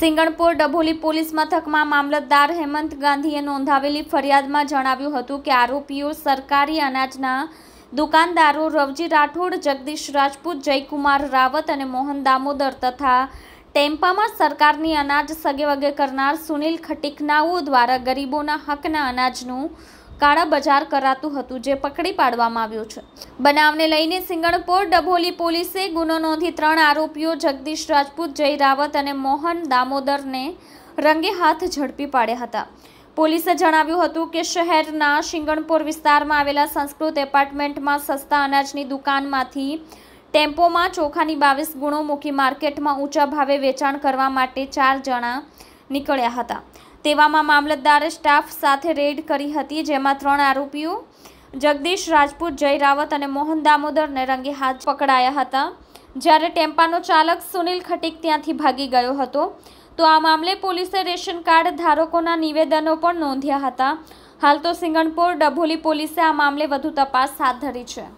Singanpur Dabholi police મથકમાં મામલતદાર હેમંત ગાંધીએ નોંધાવેલી ફરિયાદમાં જણાવ્યું હતું કે આરોપીઓ સરકારી અનાજના દુકાનદારો રવજી રાઠોડ જગદીશ રાજપૂત જયકુમાર રાવત અને મોહન દામોદર તથા ટેમ્પામાં સરકારની અનાજ સગેવગે કરનાર સુનિલ ખટીકનાઓ દ્વારા ગરીબોના હકના અનાજનું કાળા બજાર કરાતું હતું જે પકડી પાડવામાં આવ્યું છે બનાવને લઈને સિંગણપોર ડભોલી પોલીસે ગુનો નોંધી ત્રણ આરોપીઓ જગદીશ રાજપૂત જય રાવત અને મોહન દામોદરને રંગે હાથ ઝડપી પાડ્યા હતા પોલીસે જણાવ્યું હતું કે શહેરના સિંગણપોર વિસ્તારમાં આવેલા સંસ્કૃત એપાર્ટમેન્ટમાં સસ્તા અનાજની દુકાનમાંથી ટેમ્પોમાં ચોખાની બાવીસ ગુણો મૂકી માર્કેટમાં ઊંચા ભાવે વેચાણ કરવા માટે ચાર જણા નીકળ્યા હતા તેવામાં મામલતદારે સ્ટાફ સાથે રેડ કરી હતી જેમાં ત્રણ આરોપીઓ જગદીશ રાજપૂત જય રાવત અને મોહન દામોદરને રંગે હાથ પકડાયા હતા જ્યારે ટેમ્પાનો ચાલક સુનિલ ખટીક ત્યાંથી ભાગી ગયો હતો તો આ મામલે પોલીસે રેશન કાર્ડ ધારકોના નિવેદનો પણ નોંધ્યા હતા હાલ તો સિંગણપોર ડભોલી પોલીસે આ મામલે વધુ તપાસ હાથ ધરી છે